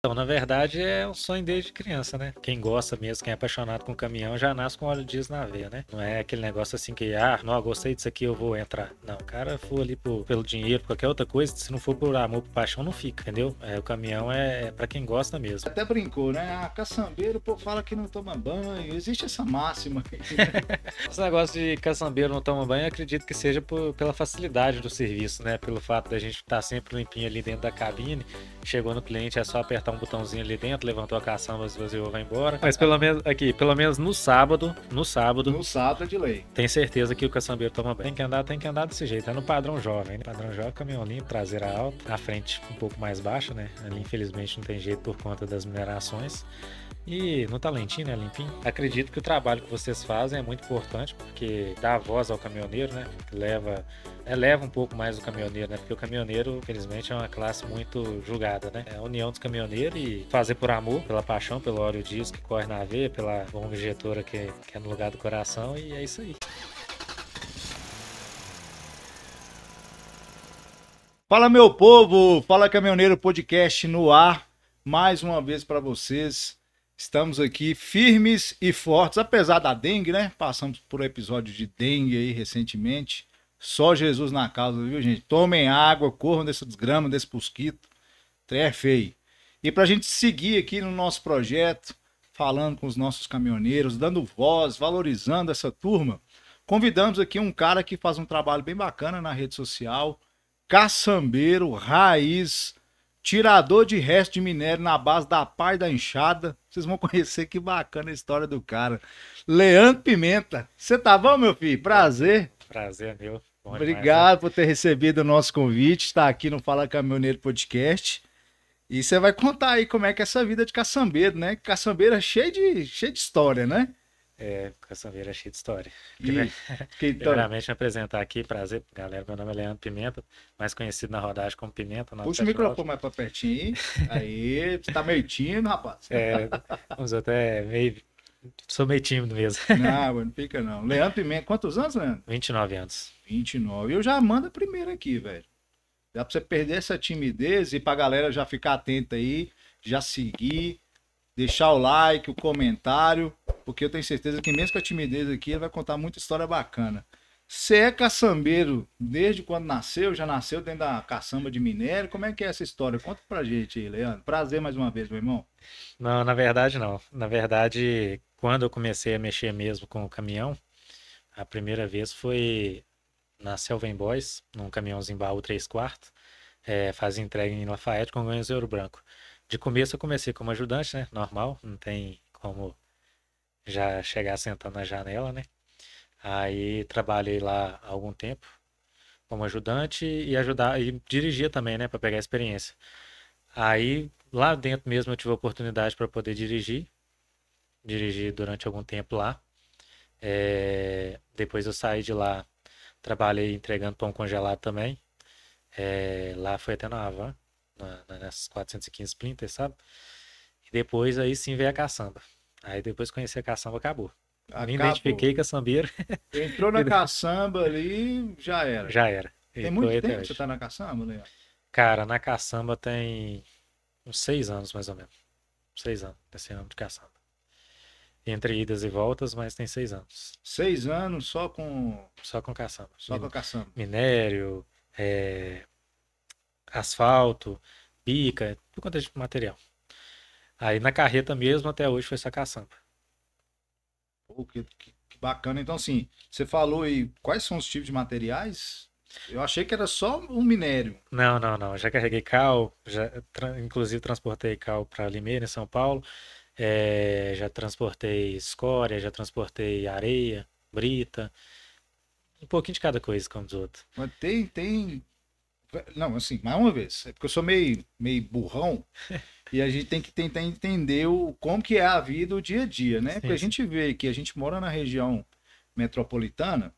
Então, na verdade, é um sonho desde criança, né? Quem gosta mesmo, quem é apaixonado com caminhão, já nasce com óleo diesel na veia, né? Não é aquele negócio assim que, ah, não, gostei disso aqui, eu vou entrar. Não, o cara for ali por, pelo dinheiro, qualquer outra coisa, se não for por amor, por paixão, não fica, entendeu? É, o caminhão é, é para quem gosta mesmo. Até brincou, né? Ah, caçambeiro, pô, fala que não toma banho. Existe essa máxima. Esse negócio de caçambeiro não toma banho, acredito que seja por, pela facilidade do serviço, né? Pelo fato da gente estar tá sempre limpinho ali dentro da cabine, chegou no cliente, é só apertar apertar um botãozinho ali dentro, levantou a caçamba, esvaziou, vai embora. Mas pelo menos aqui, pelo menos no sábado, no sábado. No sábado é de lei. Tem certeza que o caçambeiro toma bem. Tem que andar, tem que andar desse jeito. É no padrão jovem, né? Padrão jovem, caminhão limpo, traseira alta, a frente um pouco mais baixa, né? Ali infelizmente não tem jeito por conta das minerações. E no talentinho, né, limpinho? Acredito que o trabalho que vocês fazem é muito importante, porque dá voz ao caminhoneiro, né? Leva eleva um pouco mais o caminhoneiro, né? Porque o caminhoneiro, infelizmente, é uma classe muito julgada, né? É a união dos caminhoneiros e fazer por amor, pela paixão, pelo óleo diesel que corre na veia, pela bomba injetora que, que é no lugar do coração e é isso aí. Fala meu povo, fala caminhoneiro podcast no ar, mais uma vez para vocês. Estamos aqui firmes e fortes, apesar da dengue, né? Passamos por um episódio de dengue aí recentemente. Só Jesus na causa, viu, gente? Tomem água, corram desse desgrama, desse mosquito. Tré é feio. E para a gente seguir aqui no nosso projeto, falando com os nossos caminhoneiros, dando voz, valorizando essa turma, convidamos aqui um cara que faz um trabalho bem bacana na rede social, caçambeiro, raiz, tirador de resto de minério na base da pai da enxada. Vocês vão conhecer que bacana a história do cara. Leandro Pimenta, você tá bom, meu filho? Prazer. Prazer meu. Obrigado né? por ter recebido o nosso convite, estar tá aqui no Fala Caminhoneiro Podcast. E você vai contar aí como é que é essa vida de caçambeiro, né? Caçambeiro é cheio de, cheio de história, né? É, Caçambeira é cheio de história. E Primeiramente, me apresentar aqui, prazer, galera. Meu nome é Leandro Pimenta, mais conhecido na rodagem como Pimenta. Puxa o microfone mais pra pertinho. Aí, você tá meio tímido, rapaz. É, vamos até meio. Sou meio tímido mesmo. Não, não fica não. Leandro Pimenta, quantos anos, Leandro? 29 anos. 29. Eu já mando a primeira aqui, velho. Dá pra você perder essa timidez e pra galera já ficar atenta aí, já seguir, deixar o like, o comentário, porque eu tenho certeza que mesmo com a timidez aqui, ele vai contar muita história bacana. Você é caçambeiro desde quando nasceu? Já nasceu dentro da caçamba de minério? Como é que é essa história? Conta pra gente aí, Leandro. Prazer mais uma vez, meu irmão. Não, na verdade não. Na verdade, quando eu comecei a mexer mesmo com o caminhão, a primeira vez foi na Selven Boys, num caminhãozinho baú 3 quartos, é, fazia entrega em Lafayette com ganho zero branco. De começo eu comecei como ajudante, né? Normal, não tem como já chegar sentando na janela, né? Aí trabalhei lá algum tempo como ajudante e ajudar e dirigia também, né, para pegar experiência. Aí lá dentro mesmo eu tive a oportunidade para poder dirigir, dirigir durante algum tempo lá. É... depois eu saí de lá Trabalhei entregando pão congelado também. É, lá foi até na Havan, na, na, nessas 415 Splinter, sabe? E depois aí sim veio a caçamba. Aí depois conheci a caçamba, acabou. acabou. Me identifiquei caçambeiro. Entrou na caçamba ali, já era. Já era. Tem e muito tempo que você tá na caçamba, Leandro? Né? Cara, na caçamba tem uns seis anos mais ou menos. Seis anos, esse ano de caçamba. Entre idas e voltas, mas tem seis anos. Seis anos só com. Só com caçamba. Só Min... com caçamba. Minério, é... asfalto, pica, tudo quanto é tipo material. Aí na carreta mesmo, até hoje, foi só caçamba. Pô, que, que, que bacana. Então, assim, você falou aí quais são os tipos de materiais? Eu achei que era só um minério. Não, não, não. Já carreguei cal, já, tra... inclusive transportei cal para Limeira, em São Paulo é, já transportei escória, já transportei areia, brita, um pouquinho de cada coisa, como os outros. Mas tem, tem. Não, assim, mais uma vez, é porque eu sou meio, meio burrão e a gente tem que tentar entender o, como que é a vida, o dia a dia, né? Sim, porque a gente vê que a gente mora na região metropolitana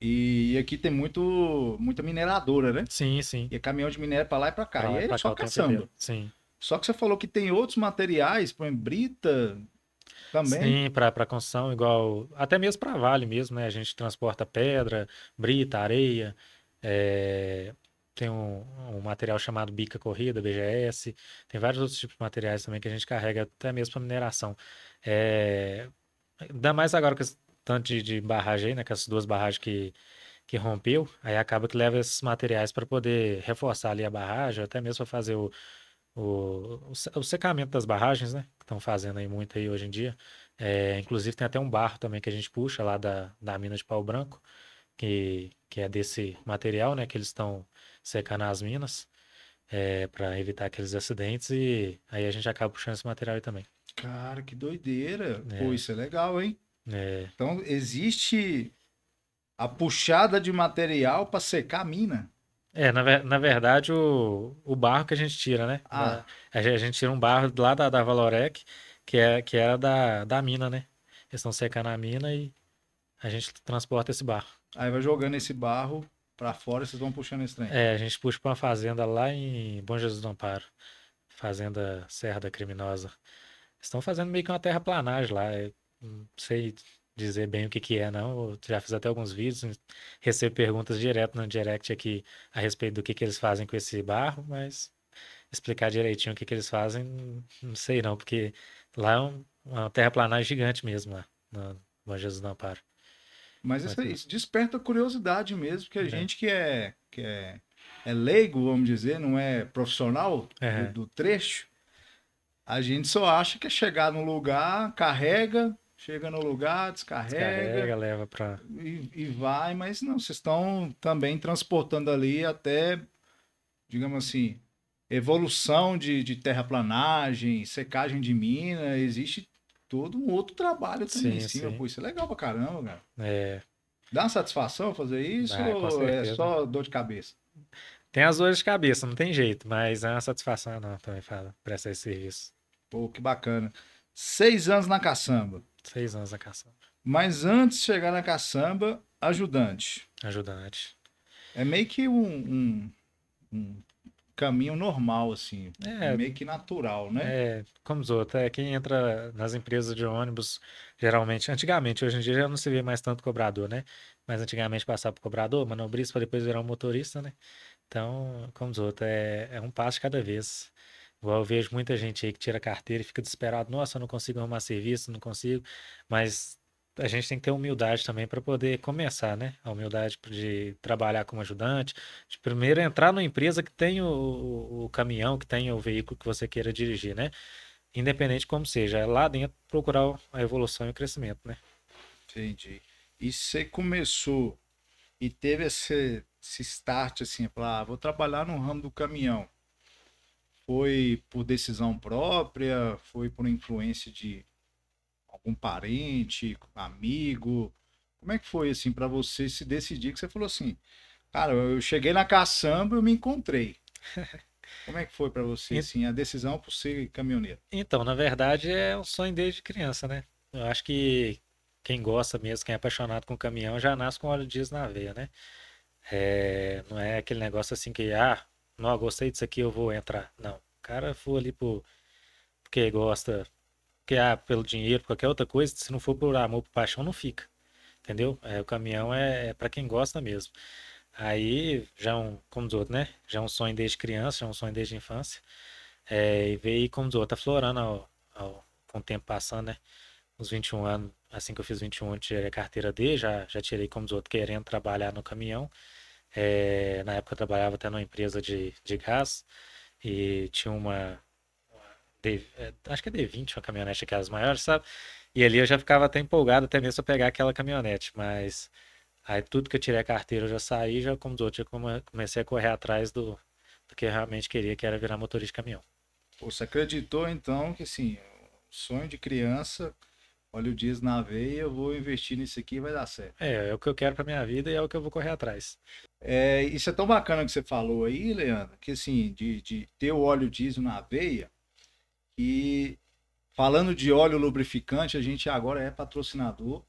e aqui tem muito, muita mineradora, né? Sim, sim. E é caminhão de minério para lá e para cá. Pra e aí é só caçando. Sim. Só que você falou que tem outros materiais, põe brita também. Sim, para construção, igual. Até mesmo para vale mesmo, né? A gente transporta pedra, brita, areia. É, tem um, um, material chamado bica corrida, BGS, tem vários outros tipos de materiais também que a gente carrega até mesmo para mineração. É... Ainda mais agora com esse tanto de, de barragem aí, né, com essas duas barragens que, que rompeu, aí acaba que leva esses materiais para poder reforçar ali a barragem, até mesmo para fazer o, o, o, secamento das barragens, né? Que estão fazendo aí muito aí hoje em dia. É, inclusive tem até um barro também que a gente puxa lá da, da mina de pau branco, que, que é desse material, né? Que eles estão secando as minas é, para evitar aqueles acidentes e aí a gente acaba puxando esse material aí também. Cara, que doideira! É. Pô, isso é legal, hein? É. Então existe a puxada de material para secar a mina. É, na, na verdade, o, o barro que a gente tira, né? Ah. A, a gente tira um barro lá da, da Valorec, que, é, que era da, da mina, né? Eles estão secando a mina e a gente transporta esse barro. Aí vai jogando esse barro para fora e vocês vão puxando esse trem. É, a gente puxa pra uma fazenda lá em Bom Jesus do Amparo. Fazenda Serra da Criminosa. Estão fazendo meio que uma terraplanagem lá. não sei dizer bem o que, que é, não. Eu já fiz até alguns vídeos, recebo perguntas direto no direct aqui a respeito do que, que eles fazem com esse barro, mas explicar direitinho o que, que eles fazem, não sei não, porque lá é um, uma terraplanagem gigante mesmo, lá no Bom Jesus do Amparo. Mas isso, é isso desperta curiosidade mesmo, porque a é. gente que é, que é, é leigo, vamos dizer, não é profissional é. Do, do trecho, a gente só acha que é chegar num lugar, carrega, Chega no lugar, descarrega. Descarrega, leva para. E, e, vai, mas não, vocês estão também transportando ali até, digamos assim, evolução de, de terraplanagem, secagem de mina, existe todo um outro trabalho também sim, em cima. Sim. Pô, isso é legal pra caramba, cara. É. Dá uma satisfação fazer isso ah, ou é só dor de cabeça? Tem as dores de cabeça, não tem jeito, mas é uma satisfação não também fala, prestar esse serviço. Pô, que bacana. Seis anos na caçamba. Três anos na caçamba. Mas antes de chegar na caçamba, ajudante. Ajudante. É meio que um, um, um caminho normal, assim. É. é, meio que natural, né? É, como os outros. É, quem entra nas empresas de ônibus, geralmente, antigamente, hoje em dia já não se vê mais tanto cobrador, né? Mas antigamente passava por cobrador, manobrista, para depois virar um motorista, né? Então, como os outros, é, é um passo cada vez eu vejo muita gente aí que tira carteira e fica desesperado, nossa, eu não consigo arrumar serviço, não consigo. Mas a gente tem que ter humildade também para poder começar, né? A humildade de trabalhar como ajudante, de primeiro entrar numa empresa que tem o, o, caminhão, que tem o veículo que você queira dirigir, né? Independente como seja, é lá dentro procurar a evolução e o crescimento, né? Entendi. E você começou e teve esse, esse start assim, para ah, vou trabalhar no ramo do caminhão. Foi por decisão própria? Foi por influência de algum parente, amigo? Como é que foi, assim, para você se decidir que você falou assim, cara, eu cheguei na caçamba e me encontrei. Como é que foi para você, assim, a decisão por ser caminhoneiro? Então, na verdade, é um sonho desde criança, né? Eu acho que quem gosta mesmo, quem é apaixonado com caminhão, já nasce com óleo diesel na veia, né? É, não é aquele negócio assim que, ah, não, gostei disso aqui, eu vou entrar. Não. O cara foi ali por, porque gosta, porque ah, pelo dinheiro, qualquer outra coisa, se não for por amor, por paixão, não fica. Entendeu? É, o caminhão é, é para quem gosta mesmo. Aí, já é um, como os outros, né? Já é um sonho desde criança, já é um sonho desde infância. É, e veio, como os outros, aflorando tá ao, ao, com o tempo passando, né? Uns 21 anos, assim que eu fiz 21, tirei a carteira D, já, já tirei, como os outros, querendo trabalhar no caminhão. É, na época eu trabalhava até numa empresa de, de gás e tinha uma. Eh, acho que é D20, uma caminhonete aquelas maiores, sabe? E ali eu já ficava até empolgado, até mesmo a pegar aquela caminhonete, mas aí tudo que eu tirei a carteira eu já saí, já como os outros, eu comecei a correr atrás do, do que eu realmente queria, que era virar motorista de caminhão. Pô, você acreditou então que assim, sonho de criança olha o na veia, eu vou investir nisso aqui e vai dar certo. É, é o que eu quero para minha vida e é o que eu vou correr atrás. É, isso é tão bacana que você falou aí, Leandro, que assim, de, de ter o óleo diesel na veia, e falando de óleo lubrificante, a gente agora é patrocinador,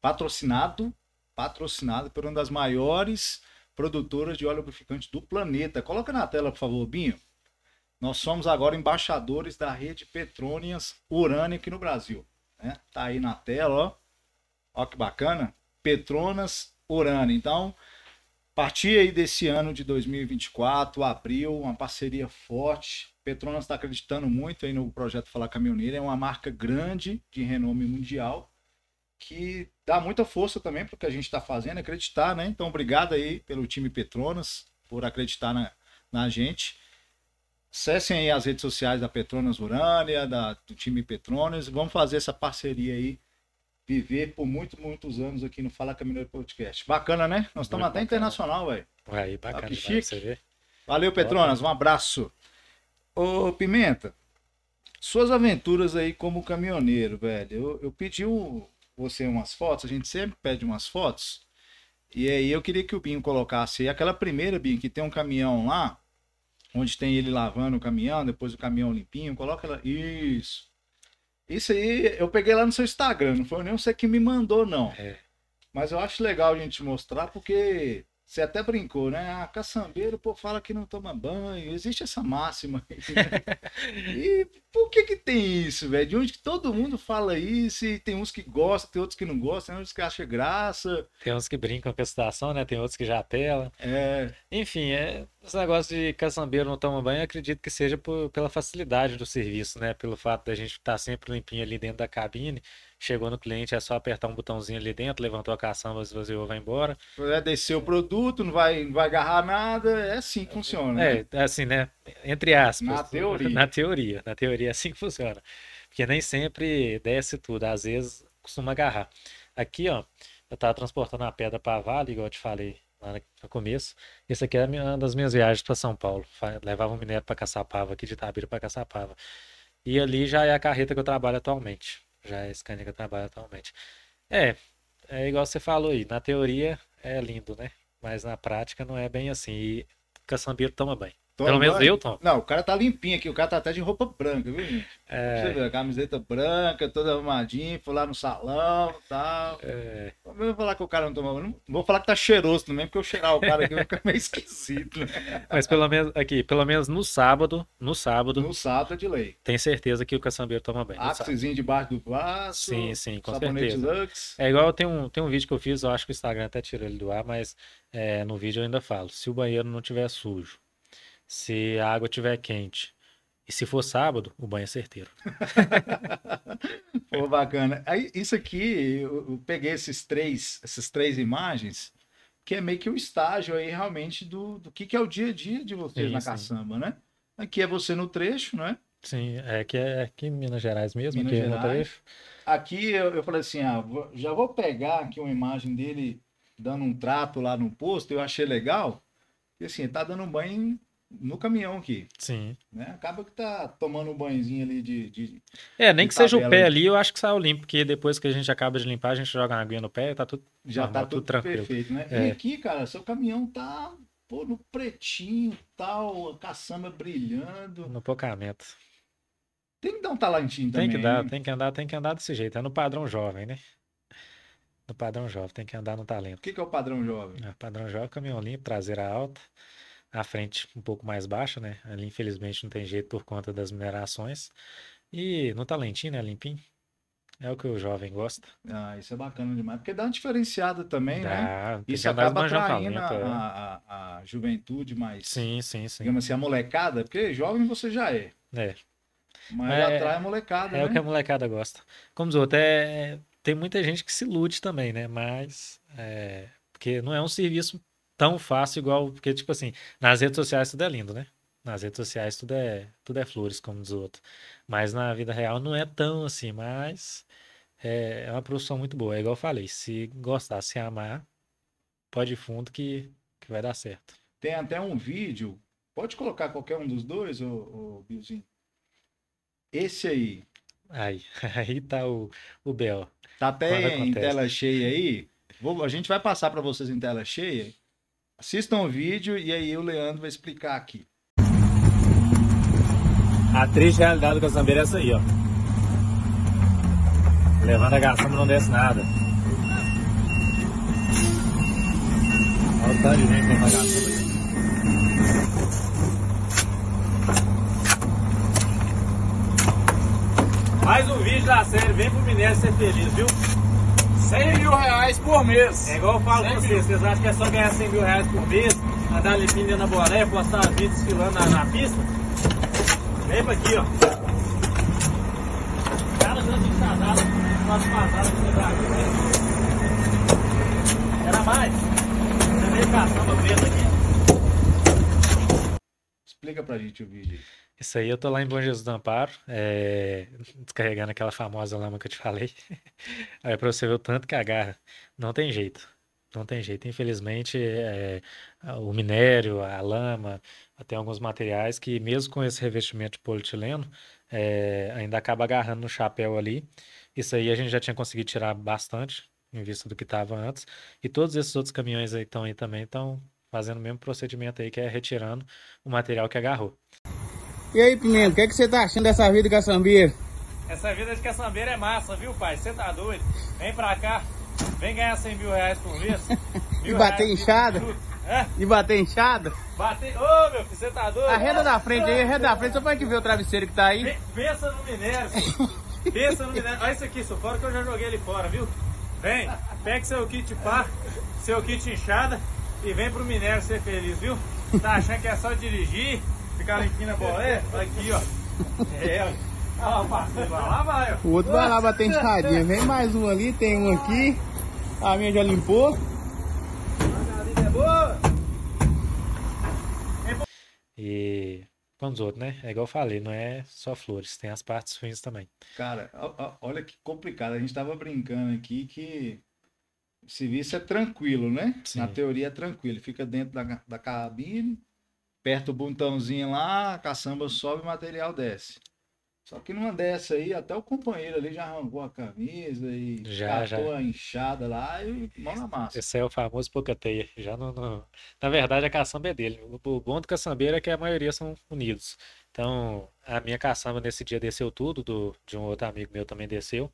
patrocinado, patrocinado por uma das maiores produtoras de óleo lubrificante do planeta. Coloca na tela, por favor, Binho. Nós somos agora embaixadores da rede Petrônias Urânia aqui no Brasil. Né? Tá aí na tela, ó. Ó que bacana. Petronas Urana. Então, partir aí desse ano de 2024, abril, uma parceria forte. Petronas está acreditando muito aí no projeto Falar Caminhoneiro. É uma marca grande de renome mundial que dá muita força também para o que a gente está fazendo, acreditar, né? Então, obrigado aí pelo time Petronas por acreditar na, na gente. Acessem aí as redes sociais da Petronas Urânia, da, do time Petronas. Vamos fazer essa parceria aí. Viver por muitos, muitos anos aqui no Fala Caminhoneiro Podcast. Bacana, né? Nós estamos até bacana. internacional, velho. Aí, bacana. Ah, que chique. Você vê. Valeu, Petronas. Um abraço. Ô, Pimenta, suas aventuras aí como caminhoneiro, velho. Eu, eu pedi um, você umas fotos, a gente sempre pede umas fotos. E aí eu queria que o Binho colocasse aquela primeira, Binho, que tem um caminhão lá onde tem ele lavando o caminhão, depois o caminhão limpinho, coloca lá. Isso. Isso aí eu peguei lá no seu Instagram, não foi nem você que me mandou, não. É. Mas eu acho legal a gente mostrar porque você até brincou, né? Ah, caçambeiro, pô, fala que não toma banho. Existe essa máxima. Aí, né? e por que que tem isso, velho? De onde que todo mundo fala isso e tem uns que gostam, tem outros que não gostam, tem uns que acham graça. Tem uns que brincam com a situação, né? Tem outros que já apelam. É. Enfim, é, esse negócio de caçambeiro não toma banho, eu acredito que seja por, pela facilidade do serviço, né? Pelo fato da gente estar tá sempre limpinho ali dentro da cabine chegou no cliente, é só apertar um botãozinho ali dentro, levantou a caçamba, esvaziou, vai embora. É descer o produto, não vai, não vai agarrar nada, é assim que é, funciona. É, né? É, assim, né? Entre aspas. Na teoria. Na teoria, na teoria é assim que funciona. Porque nem sempre desce tudo, às vezes costuma agarrar. Aqui, ó, eu tava transportando a pedra para a Vale, igual eu te falei lá no começo. Essa aqui era é uma das minhas viagens para São Paulo. Levava um minério para Caçapava, aqui de Itabira para Caçapava. E ali já é a carreta que eu trabalho atualmente já a é Scania trabalha atualmente. É, é igual você falou aí, na teoria é lindo, né? Mas na prática não é bem assim. E Caçambiro toma bem. Pelo menos eu tomo. Não, o cara tá limpinho aqui, o cara tá até de roupa branca, viu, gente? É... Você camiseta branca, toda arrumadinha, foi lá no salão e tal. É... Eu vou falar que o cara não toma Não vou falar que tá cheiroso também, porque eu cheirar o cara aqui vai ficar meio esquisito. Né? Mas pelo menos, aqui, pelo menos no sábado, no sábado. No sábado é de lei. Tem certeza que o caçambeiro toma bem. Ápicezinho debaixo do vaso. Sim, sim, com certeza. Lux. É igual tem um, tem um vídeo que eu fiz, eu acho que o Instagram até tirou ele do ar, mas é, no vídeo eu ainda falo. Se o banheiro não tiver sujo se a água estiver quente. E se for sábado, o banho é certeiro. Pô, bacana. Aí, isso aqui, eu, eu peguei esses três, essas três imagens, que é meio que o um estágio aí realmente do, do que, que é o dia a dia de vocês na caçamba, né? Aqui é você no trecho, é? Sim, é que é aqui em Minas Gerais mesmo, Minas aqui Gerais. no trecho. Aqui eu, eu falei assim, ah, já vou pegar aqui uma imagem dele dando um trato lá no posto, eu achei legal. E assim, tá dando um banho no caminhão aqui. Sim. Né? Acaba que tá tomando um banhozinho ali de. de é, nem de que seja o pé ali, eu acho que saiu limpo, porque depois que a gente acaba de limpar, a gente joga na aguinha no pé e tá tudo. Já normal, tá tudo, tudo tranquilo. Perfeito, né? É. E aqui, cara, seu caminhão tá pô, no pretinho tal, a caçamba brilhando. No pocamento. Tem que dar um talentinho também. Tem que dar, tem que andar, tem que andar desse jeito. É no padrão jovem, né? No padrão jovem, tem que andar no talento. O que, que é o padrão jovem? É, padrão jovem, é caminhão limpo, traseira alta a frente um pouco mais baixa, né? Ali, infelizmente, não tem jeito por conta das minerações. E no talentinho, tá né? Limpinho. É o que o jovem gosta. Ah, isso é bacana demais. Porque dá uma diferenciada também, né? dá, né? Isso acaba atraindo a, a, a, juventude mais. Sim, sim, sim. Digamos assim, a molecada, porque jovem você já é. É. Mas é, atrai a molecada. É, né? é o que a molecada gosta. Como diz outros, é, tem muita gente que se ilude também, né? Mas. É, porque não é um serviço tão fácil igual. Porque, tipo assim, nas redes sociais tudo é lindo, né? Nas redes sociais tudo é, tudo é flores, como diz o outro. Mas na vida real não é tão assim, mas é, é uma profissão muito boa. É igual eu falei, se gostar, se amar, pode ir fundo que, que vai dar certo. Tem até um vídeo, pode colocar qualquer um dos dois, ô, ô Bilzinho? Esse aí. Aí, aí tá o, o Bel. Tá até em tela cheia aí. Vou, a gente vai passar para vocês em tela cheia. Assistam o vídeo e aí o Leandro vai explicar aqui. A triste realidade do caçambeiro é essa aí, ó. Levanta a caçamba não desce nada. Olha o tanto de gente levando a caçamba aí. Mais um vídeo da série, vem pro Minério ser feliz, viu? 100 mil reais por mês. É igual eu falo pra vocês, vocês acham que é só ganhar 100 mil reais por mês, andar limpinha na boleia, postar vida desfilando na, na pista? Vem pra aqui, ó. Cara, grande casada, quase passada que você Era mais. Você veio caçando preto aqui. Explica pra gente o vídeo. Isso aí, eu tô lá em Bom Jesus do Amparo, é, descarregando aquela famosa lama que eu te falei. Aí é pra você ver o tanto que agarra. Não tem jeito. Não tem jeito. Infelizmente, é, o minério, a lama, até alguns materiais que, mesmo com esse revestimento de polietileno, é, ainda acaba agarrando no chapéu ali. Isso aí a gente já tinha conseguido tirar bastante, em vista do que estava antes. E todos esses outros caminhões aí estão aí também estão fazendo o mesmo procedimento aí, que é retirando o material que agarrou. E aí, Pimenta, o que, é que você tá achando dessa vida de caçambeiro? Essa vida de caçambeiro é massa, viu, pai? Você tá doido? Vem pra cá, vem ganhar 100 mil reais por mês. e bater inchada? É? E bater enxada? Bater. Ô, oh, meu filho, você tá doido? A renda da frente aí, a renda da frente, só pra que ver o travesseiro que tá aí. Pensa no minério, Pensa no minério. Olha isso aqui, isso fora que eu já joguei ele fora, viu? Vem, pega seu kit pá, seu kit inchada e vem pro Minério ser feliz, viu? Tá achando que é só dirigir, ficar aqui na bolé? Aqui, ó. É, ó. Vai lá, vai, ó. O outro vai lá bater entradinha. Vem mais um ali, tem um aqui. A minha já limpou. é boa. E quantos outros, né? É igual eu falei, não é só flores, tem as partes ruins também. Cara, olha que complicado. A gente tava brincando aqui que o serviço é tranquilo, né? Sim. Na teoria é tranquilo. Fica dentro da, da cabine, aperta o botãozinho lá, a caçamba sobe o material desce. Só que numa dessa aí, até o companheiro ali já arrancou a camisa e já, catou já. a inchada lá e mão na massa. Esse é o famoso pocateia. Já não, não, Na verdade, a caçamba é dele. O bom do caçambeiro é que a maioria são unidos. Então, a minha caçamba nesse dia desceu tudo, do, de um outro amigo meu também desceu,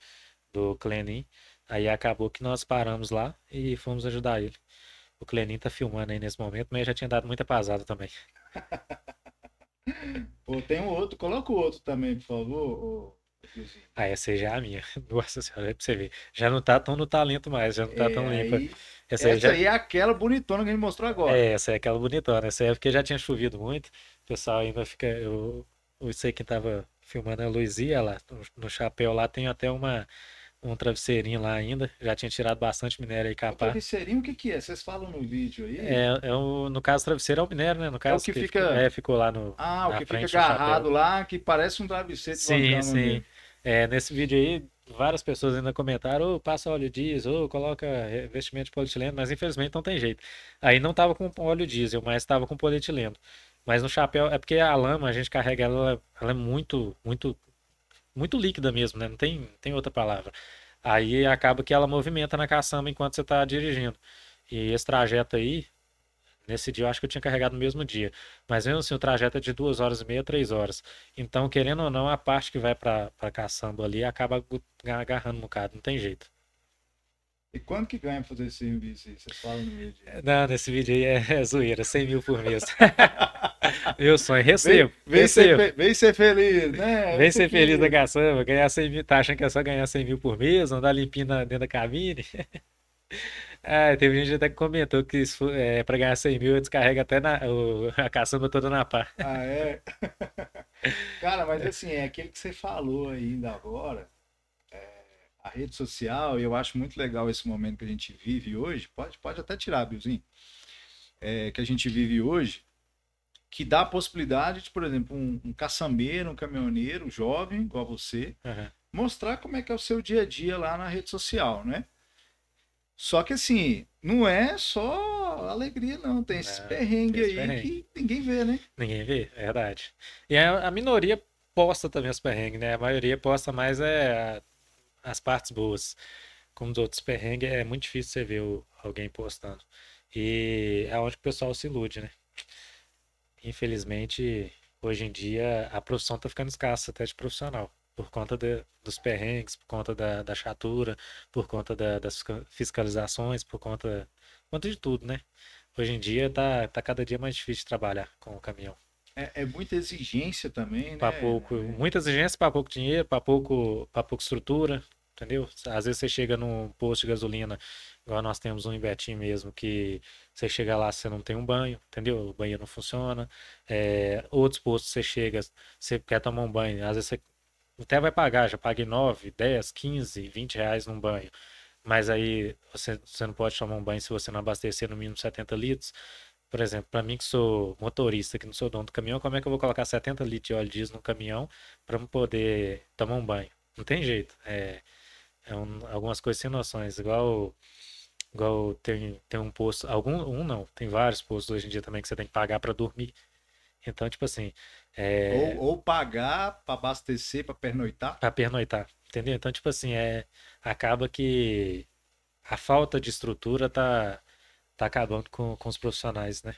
do Clenin. Aí acabou que nós paramos lá e fomos ajudar ele. O Clenin tá filmando aí nesse momento, mas já tinha dado muita pasada também. Pô, tem um outro, coloca o outro também, por favor. Ah, essa já é a minha. Nossa senhora, é pra você ver. Já não tá tão no talento mais, já não tá é, tão limpa. Aí... Essa, essa já... aí, é aquela bonitona que a gente mostrou agora. É, essa é aquela bonitona. Essa aí é porque já tinha chovido muito. O pessoal ainda fica. Eu, eu sei quem tava filmando a Luizia lá. no chapéu lá tem até uma um travesseirinho lá ainda. Já tinha tirado bastante minério aí capaz O travesseirinho, o que, que é? Vocês falam no vídeo aí? É, é o, no caso, travesseiro é o minério, né? No caso, é o que, que fica... Ficou, é, ficou lá no. Ah, o que frente, fica agarrado lá, que parece um travesseiro. Sim, sim. É, nesse vídeo aí, várias pessoas ainda comentaram, ou passa óleo diesel, ou coloca revestimento de polietileno, mas infelizmente não tem jeito. Aí não tava com óleo diesel, mas tava com polietileno. Mas no chapéu, é porque a lama, a gente carrega ela, ela é muito, muito muito líquida mesmo, né? Não tem, tem outra palavra. Aí acaba que ela movimenta na caçamba enquanto você está dirigindo. E esse trajeto aí, nesse dia eu acho que eu tinha carregado no mesmo dia. Mas mesmo assim, o trajeto é de duas horas e meia, três horas. Então, querendo ou não, a parte que vai para caçamba ali acaba agarrando um bocado, não tem jeito. E quanto que ganha fazer esse serviço aí? fala no vídeo? É, não, nesse vídeo aí é, é zoeira, 100 mil por mês. Meu sonho, recebo. Vem, vem, recebo. Ser, vem ser feliz, né? Vem ser feliz da caçamba, ganhar 100 mil, tá achando que é só ganhar 100 mil por mês, andar limpinho na, dentro da cabine. Ah, teve gente até que comentou que isso, é, pra ganhar 100 mil eu descarrego até na, o, a caçamba toda na pá. Ah, é? Cara, mas assim, é aquele que você falou ainda agora, a rede social, e eu acho muito legal esse momento que a gente vive hoje, pode, pode até tirar, Bilzinho, é, que a gente vive hoje, que dá a possibilidade de, por exemplo, um, um caçambeiro, um caminhoneiro jovem, igual a você, uhum. mostrar como é que é o seu dia a dia lá na rede social, né? Só que assim, não é só alegria, não. Tem esses perrengue perrengues esse aí perrengue. que ninguém vê, né? Ninguém vê, é verdade. E a, a minoria posta também os perrengues, né? A maioria posta mais é as partes boas. Como os outros perrengues, é muito difícil você ver o, alguém postando. E é onde o pessoal se ilude, né? Infelizmente, hoje em dia, a profissão tá ficando escassa, até de profissional. Por conta de, dos perrengues, por conta da, da chatura, por conta da, das fiscalizações, por conta, por conta de tudo, né? Hoje em dia tá, tá cada dia mais difícil de trabalhar com o caminhão. É, é, muita exigência também, né? pouco, muita exigência para pouco dinheiro, para pouco, pouco estrutura, entendeu? Às vezes você chega num posto de gasolina, igual nós temos um em Betim mesmo, que você chega lá, você não tem um banho, entendeu? O banheiro não funciona. É, outros postos você chega, você quer tomar um banho, às vezes você até vai pagar, já paguei 9, 10, 15, 20 reais num banho. Mas aí você, você não pode tomar um banho se você não abastecer no mínimo 70 litros por exemplo, para mim que sou motorista, que não sou dono do caminhão, como é que eu vou colocar 70 litros de óleo diesel no caminhão para poder tomar um banho? Não tem jeito. É, é um, algumas coisas sem noções, igual igual tem, tem um posto, algum um não, tem vários postos hoje em dia também que você tem que pagar para dormir. Então, tipo assim, é... ou, ou pagar para abastecer, para pernoitar? Para pernoitar, entendeu? Então, tipo assim, é acaba que a falta de estrutura tá tá acabando com, com os profissionais, né?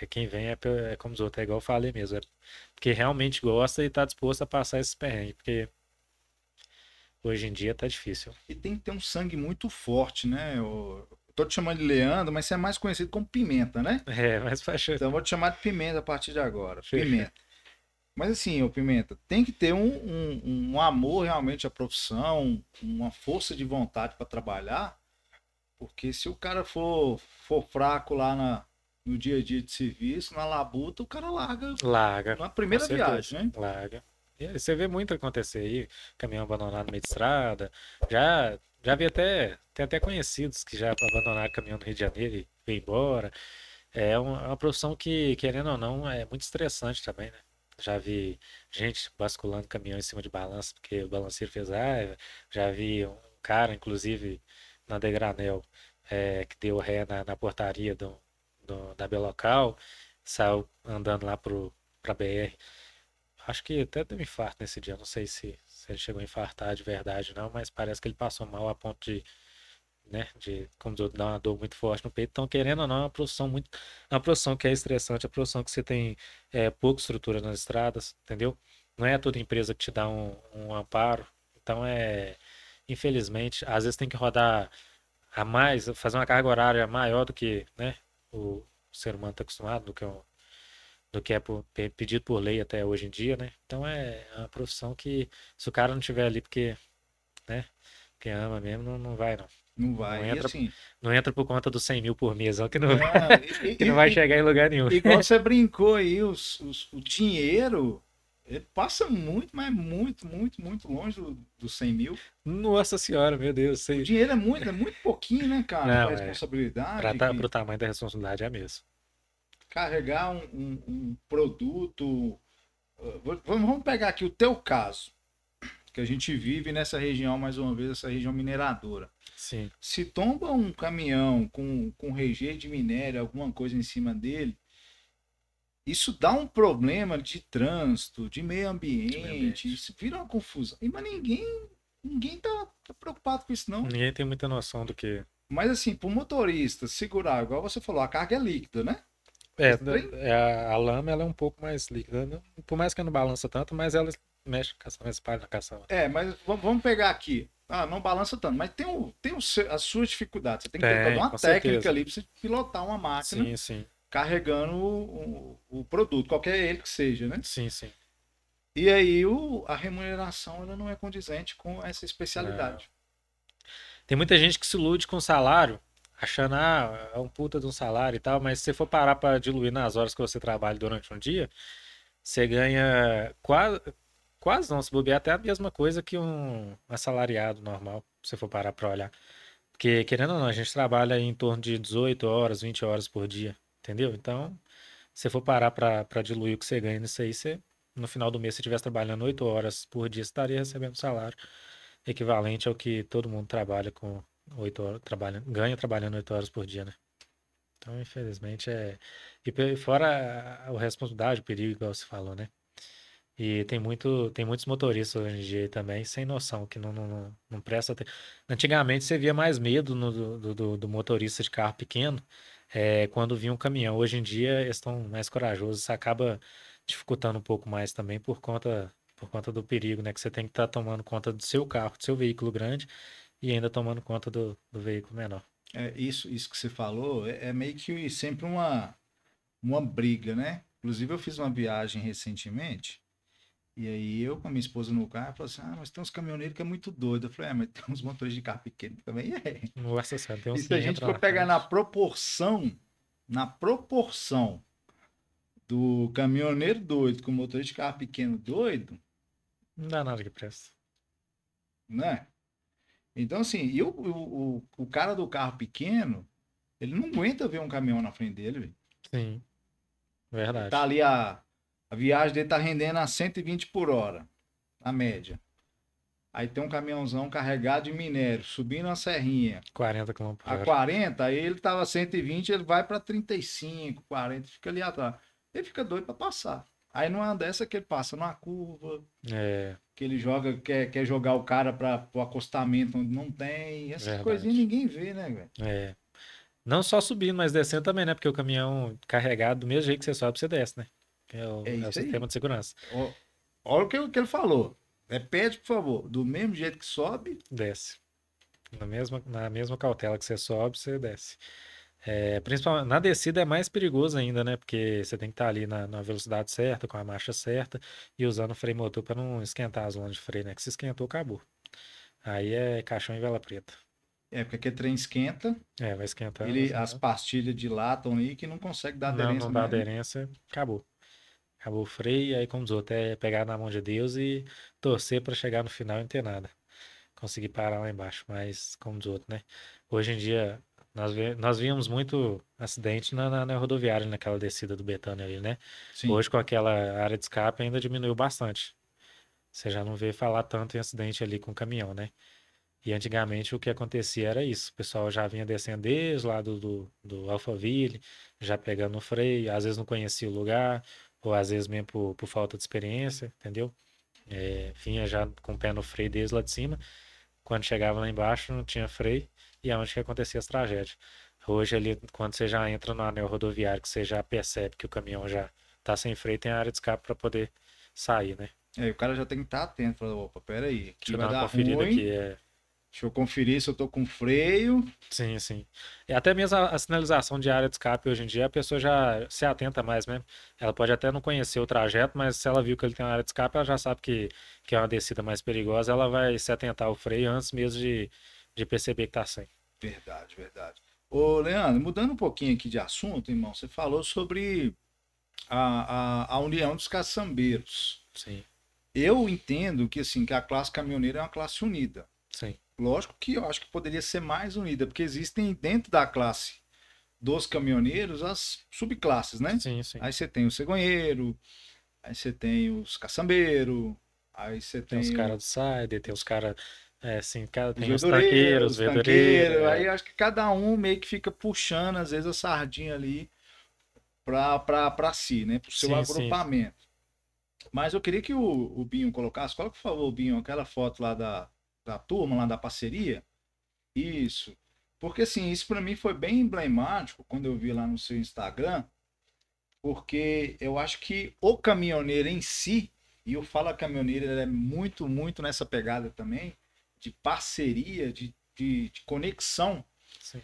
É quem vem é, é, como os outros, é igual eu falei mesmo. É porque realmente gosta e tá disposto a passar esses perrengues, porque hoje em dia tá difícil. E tem que ter um sangue muito forte, né? Eu tô te chamando de Leandro, mas você é mais conhecido como Pimenta, né? É, mas faz Então eu vou te chamar de Pimenta a partir de agora. Pimenta. Mas assim, ô Pimenta, tem que ter um, um, um amor realmente à profissão, uma força de vontade para trabalhar, porque se o cara for, for fraco lá na, no dia a dia de serviço, na labuta, o cara larga. Larga. Na primeira viagem, né? Larga. E você vê muito acontecer aí, caminhão abandonado no meio de estrada. Já, já vi até, tem até conhecidos que já abandonaram caminhão no Rio de Janeiro e veio embora. É uma, é uma profissão que, querendo ou não, é muito estressante também, né? Já vi gente basculando caminhão em cima de balanço, porque o balanceiro fez raiva. Já vi um cara, inclusive, na Degranel, é, que deu ré na, na portaria do, do, da Belocal, saiu andando lá pro, a BR. Acho que até deu um infarto nesse dia, não sei se, se ele chegou a infartar de verdade não, mas parece que ele passou mal a ponto de, né, de como dizer, dar uma dor muito forte no peito. Então, querendo ou não, é uma profissão muito, é uma profissão que é estressante, é uma profissão que você tem é, pouca estrutura nas estradas, entendeu? Não é toda empresa que te dá um, um amparo, então é infelizmente, às vezes tem que rodar a mais, fazer uma carga horária maior do que né, o ser humano está acostumado, do que, o é do que é por, pedido por lei até hoje em dia, né? Então é uma profissão que, se o cara não tiver ali porque, né, quem ama mesmo, não, não vai não. Não vai, não entra, assim, não entra por conta dos 100 mil por mês, ó, que não, é, e, que não vai e, chegar em lugar nenhum. Igual você brincou aí, os, os, o dinheiro ele passa muito, mas muito, muito, muito longe dos do 100 mil. Nossa senhora, meu Deus. Sei. O dinheiro é muito, é muito pouquinho, né, cara? Não, a é. responsabilidade. para Para tá, que... o tamanho da responsabilidade é a mesma. Carregar um, um, um produto. Uh, vamos, vamos pegar aqui o teu caso. Que a gente vive nessa região, mais uma vez, essa região mineradora. Sim. Se tomba um caminhão com, com rejeito de minério, alguma coisa em cima dele, isso dá um problema de trânsito, de meio ambiente, meio ambiente. vira uma confusão. E, mas ninguém, ninguém tá, tá preocupado com isso, não. Ninguém tem muita noção do que. Mas assim, pro motorista segurar, igual você falou, a carga é líquida, né? É, é a, a, lama ela é um pouco mais líquida. Né? Por mais que não balança tanto, mas ela mexe com essa parte da caçamba. É, mas vamos pegar aqui. Ah, não balança tanto, mas tem, o, tem o, as suas dificuldades. Você tem que tem, ter toda uma técnica certeza. ali para você pilotar uma máquina. Sim, sim carregando o, o, produto, qualquer ele que seja, né? Sim, sim. E aí o, a remuneração ela não é condizente com essa especialidade. É. Tem muita gente que se ilude com salário, achando, ah, é um puta de um salário e tal, mas se você for parar para diluir nas horas que você trabalha durante um dia, você ganha quase, quase não, se bobear, até a mesma coisa que um assalariado normal, se você for parar para olhar. Porque, querendo ou não, a gente trabalha em torno de 18 horas, 20 horas por dia. Entendeu? Então, se você for parar para diluir o que você ganha nisso aí, você, no final do mês, se estivesse trabalhando oito horas por dia, você estaria recebendo salário equivalente ao que todo mundo trabalha com oito horas, trabalha, ganha trabalhando oito horas por dia, né? Então, infelizmente, é. E fora a, responsabilidade, o perigo, igual você falou, né? E tem, muito, tem muitos motoristas hoje em dia também, sem noção, que não, não, não presta. Antigamente você via mais medo no, do, do, do motorista de carro pequeno, é, quando vinha um caminhão. Hoje em dia eles estão mais corajosos, isso acaba dificultando um pouco mais também por conta por conta do perigo, né? Que você tem que estar tá tomando conta do seu carro, do seu veículo grande e ainda tomando conta do, do veículo menor. É, isso, isso que você falou é, é meio que sempre uma, uma briga, né? Inclusive eu fiz uma viagem recentemente e aí eu com a minha esposa no carro, falou assim, ah, mas tem uns caminhoneiros que é muito doido. Eu falei, é, mas tem uns motoristas de carro pequeno também é. Nossa senhora, tem uns E se a gente for pegar na proporção, na proporção do caminhoneiro doido com o motorista de carro pequeno doido... Não dá nada que presta. Né? Então, assim, e o, o, o cara do carro pequeno, ele não aguenta ver um caminhão na frente dele, velho. Sim, verdade. Tá ali a a viagem dele tá rendendo a 120 por hora, a média. Aí tem um caminhãozão carregado de minério, subindo a serrinha. 40 km por hora. A 40, aí ele tava 120, ele vai para 35, 40, fica ali atrás. Ele fica doido para passar. Aí numa dessa que ele passa numa curva. É. Que ele joga, quer, quer jogar o cara para o acostamento onde não tem. Essas Verdade. coisinhas ninguém vê, né, velho? É. Não só subindo, mas descendo também, né? Porque o caminhão carregado, do mesmo jeito que você sobe, você desce, né? É o, é é o sistema aí. de segurança. Olha o que, que ele falou. Repete, por favor. Do mesmo jeito que sobe. Desce. Na mesma, na mesma cautela que você sobe, você desce. É, principalmente na descida é mais perigoso ainda, né? Porque você tem que estar tá ali na, na velocidade certa, com a marcha certa e usando o freio motor para não esquentar as ondas de freio, né? Que se esquentou, acabou. Aí é caixão e vela preta. É, porque o trem esquenta. É, vai esquentar. Ele, as né? pastilhas dilatam aí que não consegue dar não, aderência. Não, não dá mesmo. aderência, acabou acabou o freio, aí como os outros, é pegar na mão de Deus e torcer para chegar no final e não ter nada. Conseguir parar lá embaixo, mas como os outros, né? Hoje em dia, nós, nós víamos muito acidente na, na, na rodoviária, naquela descida do Betânia ali, né? Sim. Hoje, com aquela área de escape, ainda diminuiu bastante. Você já não vê falar tanto em acidente ali com caminhão, né? E antigamente o que acontecia era isso. O pessoal já vinha descendo desde lá do, do, do Alphaville, já pegando o freio, às vezes não conhecia o lugar, ou às vezes mesmo por, por falta de experiência, entendeu? É, vinha já com o pé no freio desde lá de cima. Quando chegava lá embaixo, não tinha freio e é onde que acontecia as tragédias. Hoje, ali, quando você já entra no anel rodoviário, que você já percebe que o caminhão já tá sem freio, tem a área de escape para poder sair, né? É, o cara já tem que estar tá atento, falando, opa, peraí, aqui Deixa vai dar, uma conferida ruim, aqui, é... Deixa eu conferir se eu tô com freio. Sim, sim. E até mesmo a, a, sinalização de área de escape hoje em dia, a pessoa já se atenta mais, né? Ela pode até não conhecer o trajeto, mas se ela viu que ele tem uma área de escape, ela já sabe que, que é uma descida mais perigosa, ela vai se atentar ao freio antes mesmo de, de perceber que tá sem. Verdade, verdade. Ô, Leandro, mudando um pouquinho aqui de assunto, irmão, você falou sobre a, a, a união dos caçambeiros. Sim. Eu entendo que, assim, que a classe caminhoneira é uma classe unida. Sim. Lógico que eu acho que poderia ser mais unida, porque existem dentro da classe dos caminhoneiros as subclasses, né? Sim, sim. Aí você tem o cegonheiro, aí você tem os caçambeiros, aí você tem. Tem os caras do Side, tem os caras. É, assim, cada, tem os tanqueiros, os verdureiros. É. Aí acho que cada um meio que fica puxando, às vezes, a sardinha ali para si, né? Para o seu sim, agrupamento. Sim. Mas eu queria que o, o Binho colocasse. Coloca, por favor, Binho, aquela foto lá da, da turma lá da parceria? Isso. Porque assim, isso para mim foi bem emblemático quando eu vi lá no seu Instagram, porque eu acho que o caminhoneiro em si, e eu falo caminhoneiro, ele é muito, muito nessa pegada também, de parceria, de, de, de conexão. Sim.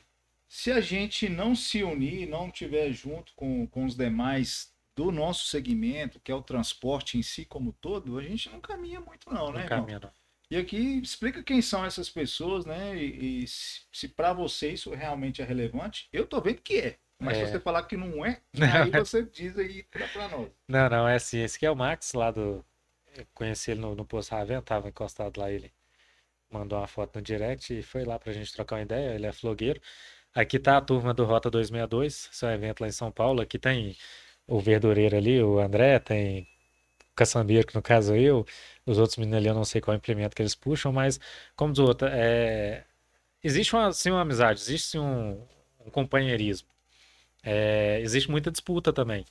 Se a gente não se unir, não tiver junto com, com os demais do nosso segmento, que é o transporte em si como todo, a gente não caminha muito não, né, não né, caminha, irmão? Não. E aqui explica quem são essas pessoas, né? E, e se, se para você isso realmente é relevante, eu tô vendo que é. Mas é. se você falar que não é, aí é. você diz aí para nós. Não, não, é assim. Esse aqui é o Max lá do. Eu conheci ele no, no Poço Raven, tava encostado lá ele. Mandou uma foto no direct e foi lá pra gente trocar uma ideia. Ele é flogueiro. Aqui tá a turma do Rota 262, seu evento lá em São Paulo. Aqui tem o verdureiro ali, o André, tem caçambeiro, que no caso eu, os outros meninos ali eu não sei qual implemento que eles puxam, mas como os outros, é... existe uma, sim uma amizade, existe um, um companheirismo. É... Existe muita disputa também.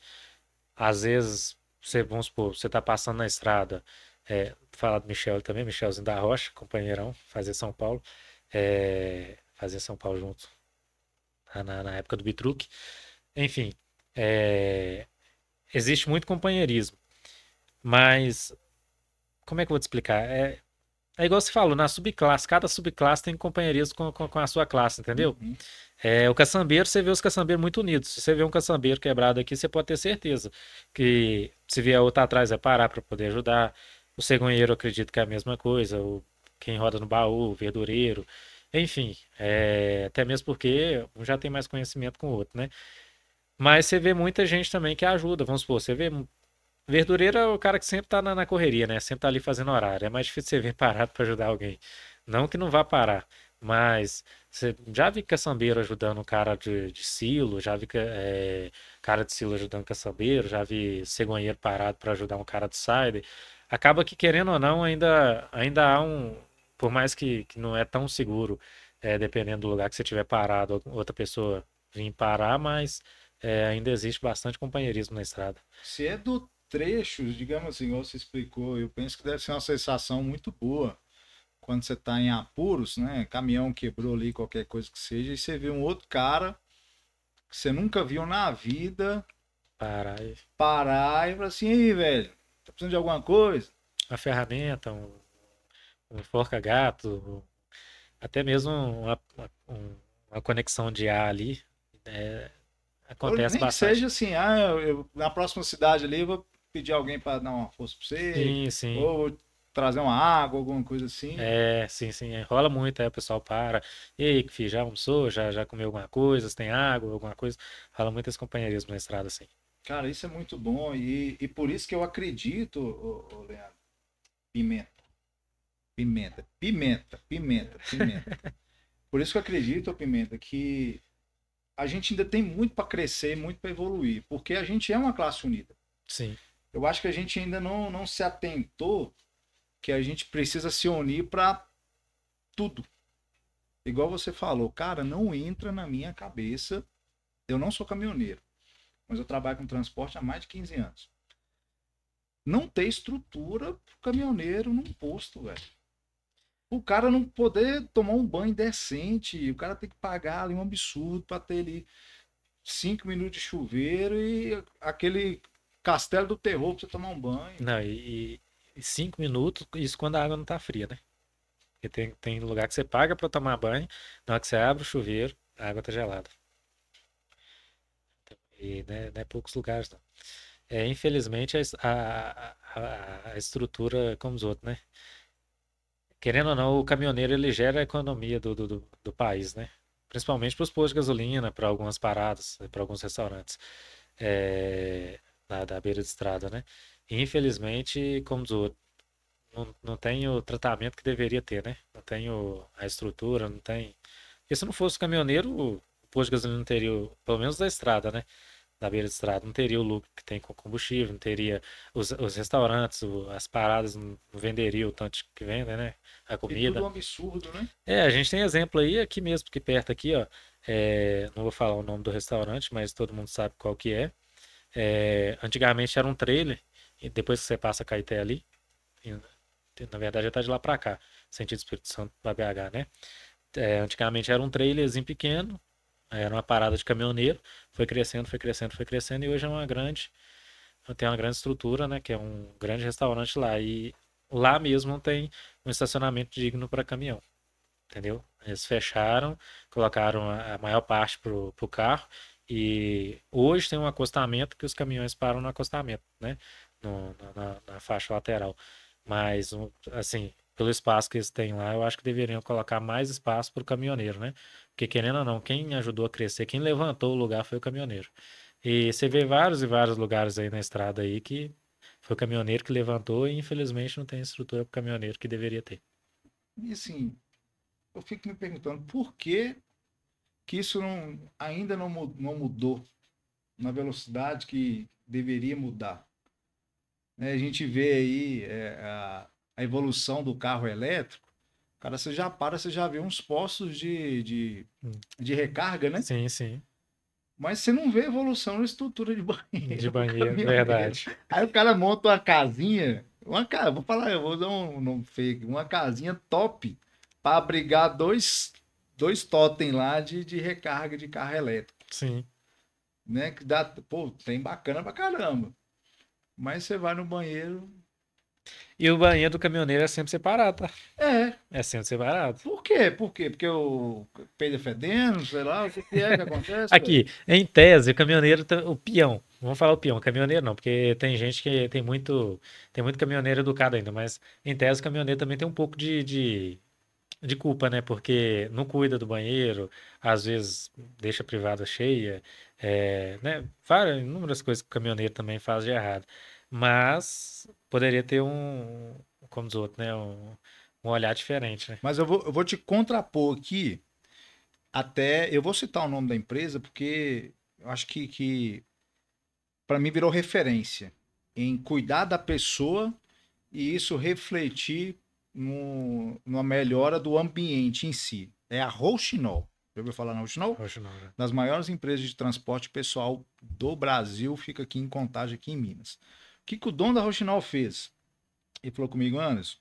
Às vezes, você, vamos supor, você tá passando na estrada, é... falar do Michel também, Michelzinho da Rocha, companheirão, fazer São Paulo, é... fazer São Paulo junto na, na época do Bitruque. Enfim, é... existe muito companheirismo. Mas. Como é que eu vou te explicar? É, é igual se falou, na subclasse, cada subclasse tem companheirismo com, com, com a sua classe, entendeu? Uhum. É, o caçambeiro, você vê os caçambeiros muito unidos. Se você vê um caçambeiro quebrado aqui, você pode ter certeza que se vier outro atrás, vai parar para poder ajudar. O cegonheiro, acredito que é a mesma coisa. O, quem roda no baú, o verdureiro. Enfim, é, até mesmo porque um já tem mais conhecimento com o outro, né? Mas você vê muita gente também que ajuda. Vamos supor, você vê Verdureiro é o cara que sempre tá na, na, correria, né? Sempre tá ali fazendo horário. É mais difícil você vir parado para ajudar alguém. Não que não vá parar, mas você já vi caçambeiro ajudando cara de, de silo, já vi é, cara de silo ajudando caçambeiro, já vi cegonheiro parado para ajudar um cara de side? Acaba que, querendo ou não, ainda, ainda há um. Por mais que, que não é tão seguro, é, dependendo do lugar que você tiver parado, outra pessoa vir parar, mas é, ainda existe bastante companheirismo na estrada. Você é do trechos, digamos assim, você explicou, eu penso que deve ser uma sensação muito boa quando você está em apuros, né? Caminhão quebrou ali, qualquer coisa que seja, e você vê um outro cara que você nunca viu na vida parar e, parar e falar assim, aí, velho, tá precisando de alguma coisa? Uma ferramenta, um, um forca-gato, até mesmo uma, uma, uma, conexão de ar ali. Né, acontece eu, nem bastante. Que seja assim, ah, eu, eu, na próxima cidade ali eu vou pedir alguém para dar uma força para você. Sim, sim. Ou trazer uma água, alguma coisa assim. É, sim, sim. É, rola muito, aí o pessoal para. Ei, que já almoçou? Já, já comeu alguma coisa? Você tem água, alguma coisa? Rola muito esse companheirismo na estrada, assim. Cara, isso é muito bom. E, e por isso que eu acredito, ô, ô Leandro, pimenta. Pimenta, pimenta, pimenta, pimenta. por isso que eu acredito, Pimenta, que a gente ainda tem muito para crescer, muito para evoluir, porque a gente é uma classe unida. Sim eu acho que a gente ainda não, não se atentou que a gente precisa se unir para tudo. Igual você falou, cara, não entra na minha cabeça. Eu não sou caminhoneiro, mas eu trabalho com transporte há mais de 15 anos. Não ter estrutura pro caminhoneiro num posto, velho. O cara não poder tomar um banho decente, o cara tem que pagar ali um absurdo para ter ali cinco minutos de chuveiro e aquele Castelo do Terror pra você tomar um banho. Não, e, e cinco minutos, isso quando a água não tá fria, né? Porque tem, tem lugar que você paga pra tomar banho, na hora que você abre o chuveiro, a água tá gelada. E né, não é poucos lugares, não. É, infelizmente, a, a, a, a estrutura como os outros, né? Querendo ou não, o caminhoneiro ele gera a economia do, do, do, do país, né? Principalmente para os postos de gasolina, para algumas paradas, né, para alguns restaurantes. É, da, da beira de estrada, né? infelizmente, como diz o não, não tem o tratamento que deveria ter, né? Não tem o, a estrutura, não tem. E se não fosse caminhoneiro, o posto de gasolina não teria, pelo menos da estrada, né? Da beira de estrada, não teria o lucro que tem com combustível, não teria os, os restaurantes, o, as paradas, não venderia o tanto que vende, né? A comida. É um absurdo, né? É, a gente tem exemplo aí aqui mesmo, porque perto aqui, ó. É, não vou falar o nome do restaurante, mas todo mundo sabe qual que é. É, antigamente era um trailer, e depois que você passa a Caeté ali, na verdade já tá de lá para cá, sentido Espírito Santo para BH, né? É, antigamente era um trailerzinho pequeno, era uma parada de caminhoneiro, foi crescendo, foi crescendo, foi crescendo, e hoje é uma grande, tem uma grande estrutura, né? Que é um grande restaurante lá. E lá mesmo tem um estacionamento digno para caminhão, entendeu? Eles fecharam, colocaram a maior parte pro, pro carro e hoje tem um acostamento que os caminhões param no acostamento, né? No, na, na, faixa lateral. Mas, assim, pelo espaço que eles têm lá, eu acho que deveriam colocar mais espaço para o caminhoneiro, né? Porque, querendo ou não, quem ajudou a crescer, quem levantou o lugar foi o caminhoneiro. E você vê vários e vários lugares aí na estrada aí que foi o caminhoneiro que levantou e, infelizmente, não tem estrutura para o caminhoneiro que deveria ter. E, assim, eu fico me perguntando por que que isso não, ainda não, não mudou na velocidade que deveria mudar. Né, a gente vê aí é, a, a, evolução do carro elétrico. Cara, você já para, você já vê uns postos de, de, hum. de recarga, né? Sim, sim. Mas você não vê evolução na estrutura de banheiro. De banheiro, verdade. Aí o cara monta uma casinha, uma casa, vou falar, eu vou dar um nome fake, uma casinha top para abrigar dois dois totem lá de, de recarga de carro elétrico. Sim. Né? Que dá, pô, tem bacana pra caramba. Mas você vai no banheiro. E o banheiro do caminhoneiro é sempre separado, tá? É. É sempre separado. Por quê? Por quê? Porque o peido é fedendo, sei lá, o que é que acontece? Aqui, em tese, o caminhoneiro, tá, o peão, vamos falar o peão, caminhoneiro não, porque tem gente que tem muito, tem muito caminhoneiro educado ainda, mas em tese o caminhoneiro também tem um pouco de, de de culpa, né? Porque não cuida do banheiro, às vezes deixa a privada cheia, é, né? Várias, inúmeras coisas que o caminhoneiro também faz de errado. Mas poderia ter um, como os outros, né? Um, um olhar diferente, né? Mas eu vou, eu vou te contrapor aqui, até, eu vou citar o nome da empresa, porque eu acho que, que para mim virou referência em cuidar da pessoa e isso refletir numa melhora do ambiente em si. É a Rouxinol. Já ouviu falar na Rouxinol? Rouxinol, né? Das maiores empresas de transporte pessoal do Brasil, fica aqui em Contagem, aqui em Minas. O que, que o dono da Rouxinol fez? Ele falou comigo, Anderson,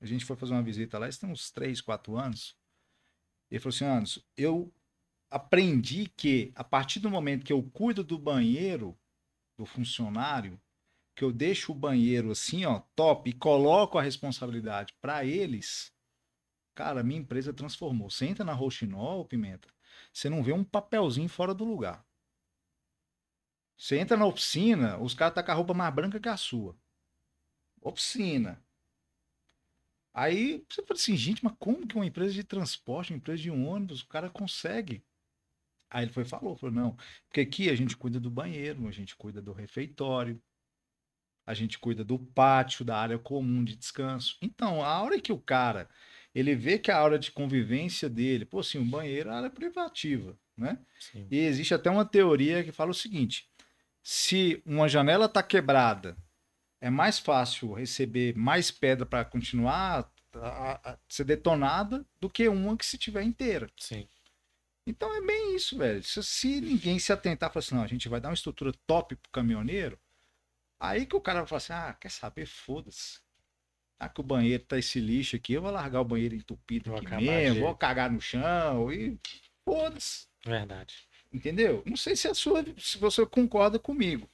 a gente foi fazer uma visita lá, isso tem uns 3, 4 anos. Ele falou assim, Anderson, eu aprendi que a partir do momento que eu cuido do banheiro do funcionário, que eu deixo o banheiro assim, ó, top, e coloco a responsabilidade para eles, cara, minha empresa transformou. Você entra na Roxinol, Pimenta, você não vê um papelzinho fora do lugar. Você entra na oficina, os caras tá com a roupa mais branca que a sua. Oficina. Aí você fala assim, gente, mas como que uma empresa de transporte, uma empresa de ônibus, o cara consegue? Aí ele foi falou, falou, não, porque aqui a gente cuida do banheiro, a gente cuida do refeitório, a gente cuida do pátio, da área comum de descanso. Então, a hora que o cara ele vê que a área de convivência dele, pô, sim, o banheiro é área privativa, né? Sim. E existe até uma teoria que fala o seguinte: se uma janela está quebrada, é mais fácil receber mais pedra para continuar a, a, ser detonada do que uma que se tiver inteira. Sim. Então é bem isso, velho. Se, se ninguém se atentar e falar assim, não, a gente vai dar uma estrutura top pro caminhoneiro, Aí que o cara vai falar assim: ah, quer saber? Foda-se. Tá que o banheiro tá esse lixo aqui, eu vou largar o banheiro entupido vou aqui mesmo, de... vou cagar no chão e foda-se. Verdade. Entendeu? Não sei se é a sua, se você concorda comigo.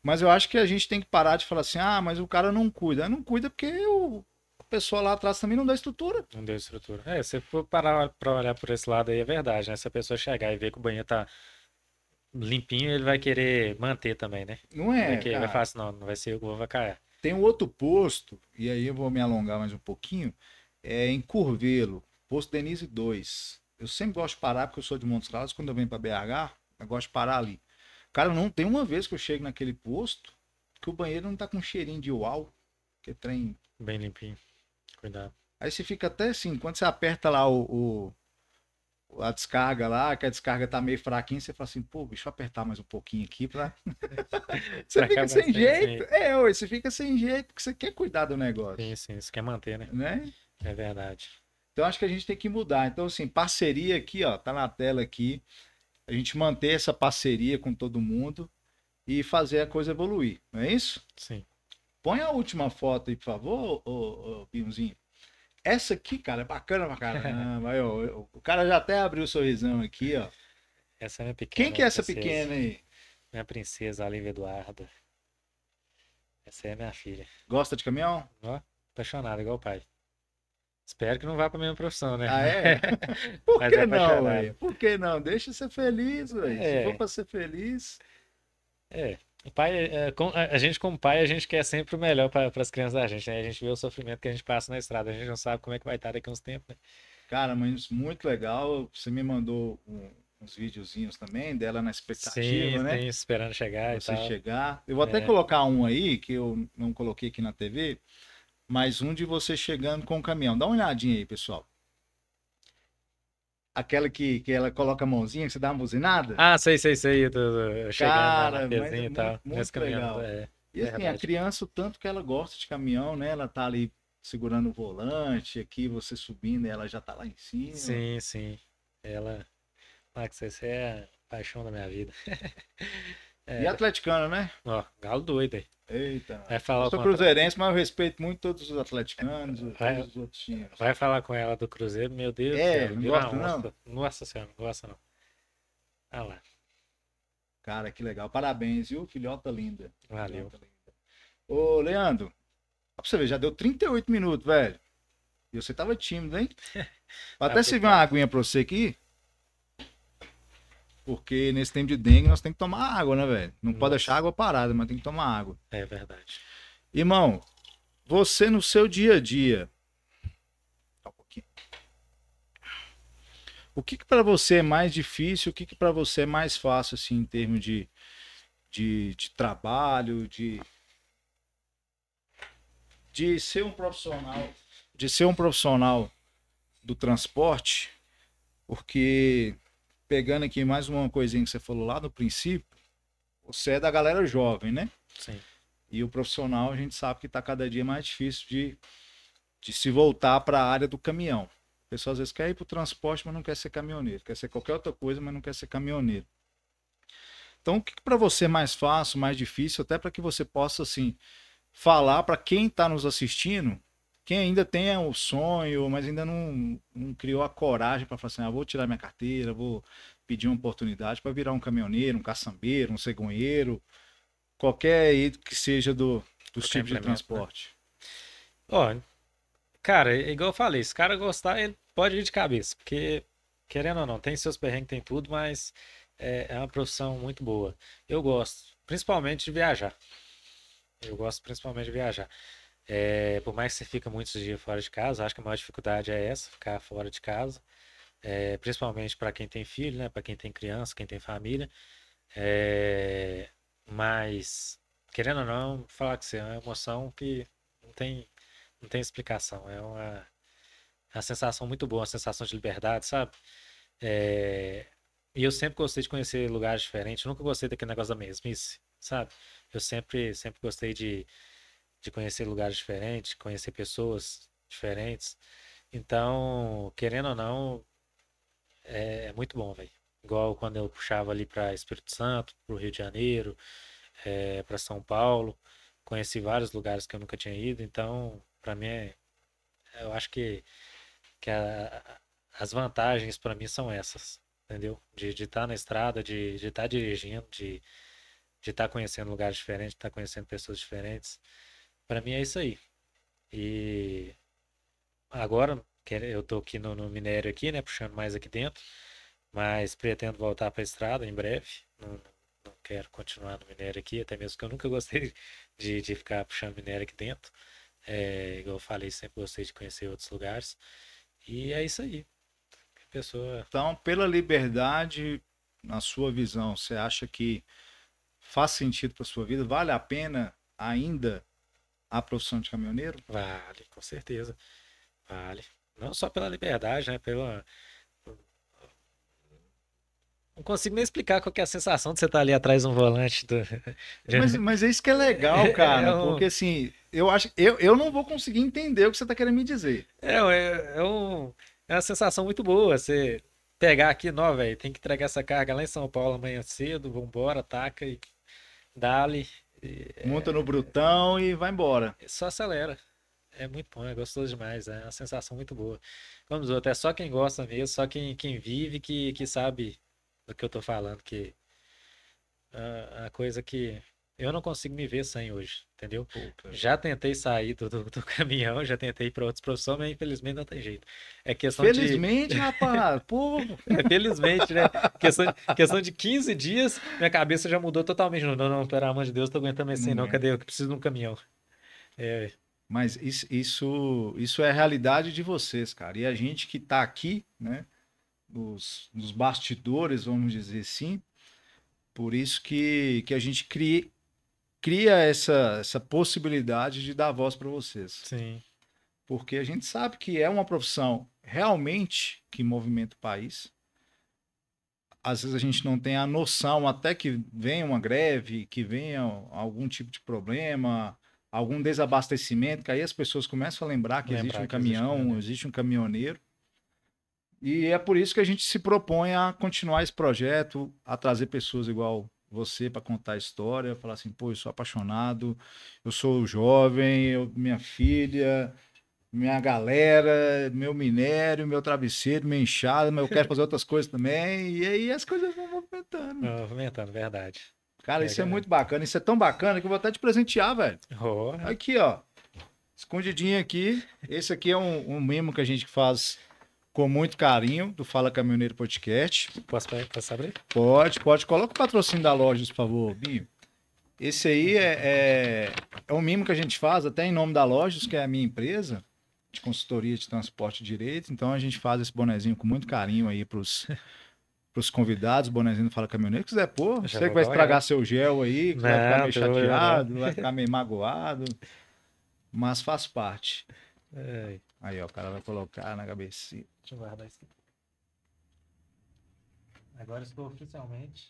Mas eu acho que a gente tem que parar de falar assim: ah, mas o cara não cuida. Não cuida porque o, pessoal lá atrás também não dá estrutura. Não deu estrutura. É, se for parar pra olhar por esse lado aí, é verdade, né? Se a pessoa chegar e ver que o banheiro tá limpinho, ele vai querer manter também, né? Não é. Não é, é vai fácil, assim, não. Não vai ser o gol vai cair. Tem um outro posto, e aí eu vou me alongar mais um pouquinho, é em Curvelo, posto Denise 2. Eu sempre gosto de parar, porque eu sou de Montes Claros, quando eu venho para BH, eu gosto de parar ali. Cara, não tem uma vez que eu chego naquele posto que o banheiro não tá com cheirinho de uau, que é trem. Bem limpinho. Cuidado. Aí você fica até assim, quando você aperta lá o, o a descarga lá, que a descarga tá meio fraquinha, você fala assim, pô, deixa eu apertar mais um pouquinho aqui pra. você fica sem jeito. Sim. É, você fica sem jeito, porque você quer cuidar do negócio. Sim, sim, você quer manter, né? né? É verdade. Então acho que a gente tem que mudar. Então, assim, parceria aqui, ó, tá na tela aqui. A gente manter essa parceria com todo mundo e fazer a coisa evoluir, não é isso? Sim. Põe a última foto aí, por favor, ô, ô, ô essa aqui, cara, é bacana pra caramba. aí, ó, o cara já até abriu o sorrisão aqui, ó. Essa é minha pequena. Quem que é essa pequena aí? Minha princesa, Aline Eduardo Essa é minha filha. Gosta de caminhão? Ó, apaixonada, igual o pai. Espero que não vá pra mesma profissão, né? Ah, é? Por é que é não, velho? Por que não? Deixa ser feliz, velho. É. Se for pra ser feliz. É. Pai, é, a gente como pai, a gente quer sempre o melhor para as crianças da gente, né? A gente vê o sofrimento que a gente passa na estrada, a gente não sabe como é que vai estar daqui a uns tempos, né? Cara, mas é muito legal, você me mandou um, uns videozinhos também dela na expectativa, Sim, né? Sim, esperando chegar você e tal. chegar. Eu vou é. até colocar um aí, que eu não coloquei aqui na TV, mas um de você chegando com o caminhão. Dá uma olhadinha aí, pessoal. Aquela que, que ela coloca a mãozinha, que você dá uma buzinada. Ah, sei, sei, sei. Eu tô, chegando Cara, mas é e tal, muito, muito legal. É, e assim, é a criança, o tanto que ela gosta de caminhão, né? Ela tá ali segurando o volante, aqui você subindo, ela já tá lá em cima. Sim, sim. Ela... Max, essa é a paixão da minha vida. É... E atleticano, né? Ó, galo doido aí. Eita. Vai falar eu sou cruzeirense, ela. mas eu respeito muito todos os atleticanos, vai, os outros times. Vai falar com ela do Cruzeiro, meu Deus é, céu. Não gosta, não. Nossa senhora, não gosta não. Ah lá. Cara, que legal. Parabéns, viu? Filhota linda. Valeu. Filhota linda. Ô, Leandro, pra você ver, já deu 38 minutos, velho. E você tava tímido, hein? Vou até tá servir uma aguinha pra você aqui. Porque nesse tempo de dengue nós temos que tomar água, né, velho? Não Nossa. pode deixar água parada, mas tem que tomar água. É verdade. Irmão, você no seu dia a dia. Tá o que, que para você é mais difícil, o que, que para você é mais fácil, assim, em termos de, de, de trabalho, de, de ser um profissional de ser um profissional do transporte porque pegando aqui mais uma coisinha que você falou lá no princípio, você é da galera jovem, né? Sim. E o profissional, a gente sabe que está cada dia mais difícil de, de se voltar para a área do caminhão. O pessoal às vezes quer ir para o transporte, mas não quer ser caminhoneiro. Quer ser qualquer outra coisa, mas não quer ser caminhoneiro. Então, o que, que para você é mais fácil, mais difícil, até para que você possa, assim, falar para quem está nos assistindo quem ainda tem o sonho, mas ainda não, não criou a coragem para falar assim: ah, vou tirar minha carteira, vou pedir uma oportunidade para virar um caminhoneiro, um caçambeiro, um cegonheiro, qualquer que seja do, dos tipos de né? transporte. Ó, né? cara, é igual eu falei, se o cara gostar, ele pode ir de cabeça, porque, querendo ou não, tem seus perrengues, tem tudo, mas é, é uma profissão muito boa. Eu gosto, principalmente de viajar. Eu gosto principalmente de viajar. É, por mais que você fica muitos dias fora de casa, acho que a maior dificuldade é essa, ficar fora de casa. É, principalmente para quem tem filho, né? Para quem tem criança, quem tem família. É, mas, querendo ou não, falar que você é uma emoção que não tem, não tem explicação. É uma, é uma sensação muito boa, uma sensação de liberdade, sabe? É, e eu sempre gostei de conhecer lugares diferentes. Eu nunca gostei daquele negócio da mesmice, sabe? Eu sempre, sempre gostei de de conhecer lugares diferentes, conhecer pessoas diferentes. Então, querendo ou não, é, é muito bom, velho. Igual quando eu puxava ali para Espírito Santo, para o Rio de Janeiro, é, para São Paulo, conheci vários lugares que eu nunca tinha ido. Então, para mim, é, eu acho que, que a, as vantagens para mim são essas, entendeu? De estar tá na estrada, de estar de tá dirigindo, de estar de tá conhecendo lugares diferentes, de estar tá conhecendo pessoas diferentes. Para mim é isso aí. E agora eu estou aqui no, no, minério aqui, né, puxando mais aqui dentro, mas pretendo voltar para a estrada em breve. Não, não, quero continuar no minério aqui, até mesmo que eu nunca gostei de, de ficar puxando minério aqui dentro. É, igual eu falei, sempre gostei de conhecer outros lugares. E é isso aí. Pessoa... Então, pela liberdade, na sua visão, você acha que faz sentido para sua vida? Vale a pena ainda a profissão de caminhoneiro? Vale, com certeza. Vale. Não só pela liberdade, né? Pela. Não consigo nem explicar qual é a sensação de você estar tá ali atrás de um volante. Do... Mas, mas é isso que é legal, é, cara. É um... Porque assim, eu acho. Eu, eu não vou conseguir entender o que você está querendo me dizer. É, é, é, um, é uma sensação muito boa. Você pegar aqui, não, velho, tem que entregar essa carga lá em São Paulo amanhã cedo, vambora, taca e dali. É, Monta no é, brutão e vai embora. É, só acelera. É muito bom, é gostoso demais, é uma sensação muito boa. Vamos outro, é só quem gosta mesmo, só quem, quem vive que, que sabe do que eu tô falando, que a, ah, a coisa que eu não consigo me ver sem hoje entendeu? Puta. Já tentei sair do, do, do, caminhão, já tentei ir para outras profissões, mas infelizmente não tem jeito. É questão felizmente, de... rapaz! Pô. É, felizmente, né? questão, de, questão de 15 dias, minha cabeça já mudou totalmente. Não, não, não pelo amor de Deus, tô aguentando assim, não. não. É. Cadê? Eu preciso de um caminhão. É... Mas isso, isso, isso é a realidade de vocês, cara. E a gente que está aqui, né? Nos, nos bastidores, vamos dizer assim, por isso que, que a gente cria, cria essa, essa possibilidade de dar voz para vocês. Sim. Porque a gente sabe que é uma profissão realmente que movimenta o país. Às vezes a gente não tem a noção, até que venha uma greve, que venha algum tipo de problema, algum desabastecimento, que aí as pessoas começam a lembrar que lembrar existe um que caminhão, existe existe um caminhoneiro. E é por isso que a gente se propõe a continuar esse projeto, a trazer pessoas igual você para contar a história, falar assim, pô, eu sou apaixonado, eu sou jovem, eu, minha filha, minha galera, meu minério, meu travesseiro, minha enxada, mas eu quero fazer outras coisas também. E aí as coisas vão movimentando. Vão movimentando, verdade. Cara, é, isso é, é muito bacana. Isso é tão bacana que eu vou até te presentear, velho. Oh, Aqui, ó. Escondidinho aqui. Esse aqui é um, um mimo que a gente faz com muito carinho do Fala Caminhoneiro Podcast. Posso, posso abrir? Pode, pode. Coloca o patrocínio da loja, por favor, Binho. Esse aí é, é, é, um mimo que a gente faz, até em nome da Lojas, que é a minha empresa de consultoria de transporte direito. Então a gente faz esse bonezinho com muito carinho aí pros, pros convidados. O bonezinho Fala Caminhoneiro. Se quiser pôr, você que vai estragar eu. seu gel aí, que não, vai ficar meio chateado, vai ficar meio magoado. Mas faz parte. É. Aí, ó, o cara vai colocar na cabecinha. Deixa eu guardar isso aqui. Agora estou oficialmente.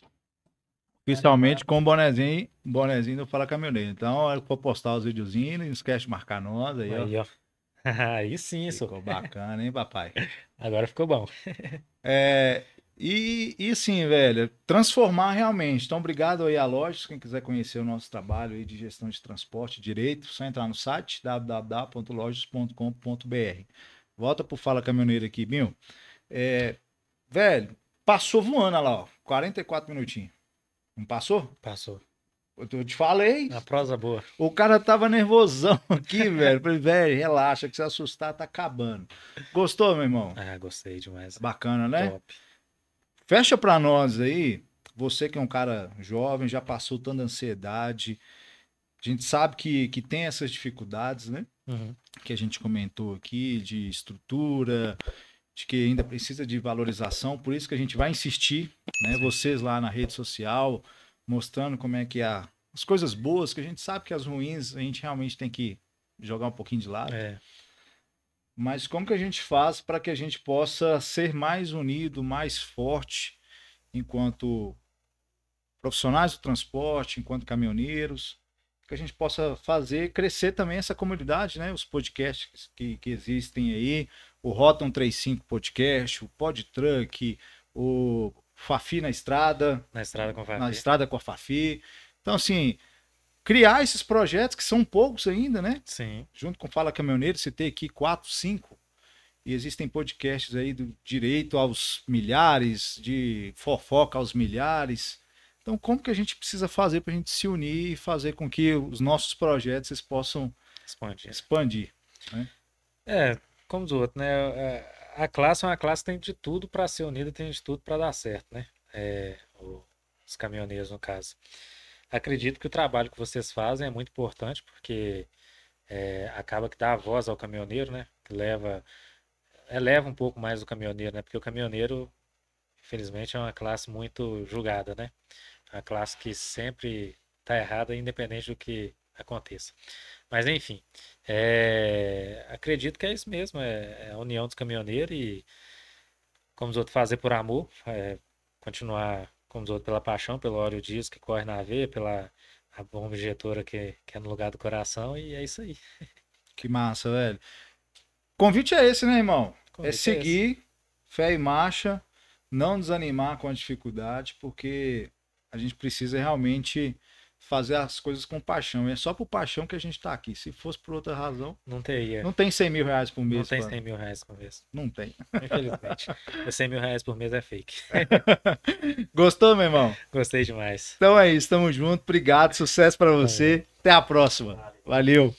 Oficialmente com o bonezinho, bonezinho do Fala Caminhoneiro. Então, é para postar os videozinhos, não esquece de marcar nós aí, aí ó. ó. aí sim, isso. Ficou bacana, hein, papai? Agora ficou bom. é, e, e sim, velho, transformar realmente. Então, obrigado aí à Lojas, quem quiser conhecer o nosso trabalho aí de gestão de transporte direito, só entrar no site www.lojas.com.br. Volta pro Fala Caminhoneiro aqui, Binho. É, velho, passou voando lá, ó. 44 minutinhos. Não passou? Passou. Eu te falei. Na prosa boa. O cara tava nervosão aqui, velho. Falei, velho, relaxa, que se assustar tá acabando. Gostou, meu irmão? É, gostei demais. Bacana, né? Top. Fecha pra nós aí, você que é um cara jovem, já passou tanta ansiedade, a gente sabe que, que tem essas dificuldades, né? Uhum. Que a gente comentou aqui, de estrutura, de que ainda precisa de valorização, por isso que a gente vai insistir, né? Vocês lá na rede social, mostrando como é que há é a, as coisas boas, que a gente sabe que as ruins a gente realmente tem que jogar um pouquinho de lado. É. Mas como que a gente faz para que a gente possa ser mais unido, mais forte, enquanto profissionais do transporte, enquanto caminhoneiros, que a gente possa fazer crescer também essa comunidade, né? Os podcasts que, que existem aí, o Rotom 35 Podcast, o Pod Truck, o Fafi na Estrada. Na Estrada com a Fafi. Na Estrada com a Fafi. Então, assim, criar esses projetos que são poucos ainda, né? Sim. Junto com Fala Caminhoneiro, citei aqui quatro, cinco. E existem podcasts aí do direito aos milhares, de fofoca aos milhares. Então, como que a gente precisa fazer para a gente se unir e fazer com que os nossos projetos eles possam expandir? expandir né? É, como os outros, né? É, a classe é uma classe que tem de tudo para ser unida, tem de tudo para dar certo, né? É, os caminhoneiros, no caso. Acredito que o trabalho que vocês fazem é muito importante, porque é, acaba que dá a voz ao caminhoneiro, né? Que leva, eleva é, um pouco mais o caminhoneiro, né? Porque o caminhoneiro, infelizmente, é uma classe muito julgada, né? A classe que sempre está errada, independente do que aconteça. Mas enfim, é... acredito que é isso mesmo, é, é, a união dos caminhoneiros e como os outros fazer por amor, é... continuar como os outros pela paixão, pelo óleo diesel que corre na veia, pela a bomba injetora que, que é no lugar do coração e é isso aí. Que massa, velho. Convite é esse, né, irmão? É Convite é seguir, é fé e marcha, não desanimar com a dificuldade, porque a gente precisa realmente fazer as coisas com paixão. E é só por paixão que a gente está aqui. Se fosse por outra razão. Não teria. Não tem 100 mil reais por mês. Não tem 100 mil reais por mês. Não tem. Infelizmente. 100 mil reais por mês é fake. Gostou, meu irmão? Gostei demais. Então é isso. Tamo junto. Obrigado. Sucesso para você. Valeu. Até a próxima. Valeu.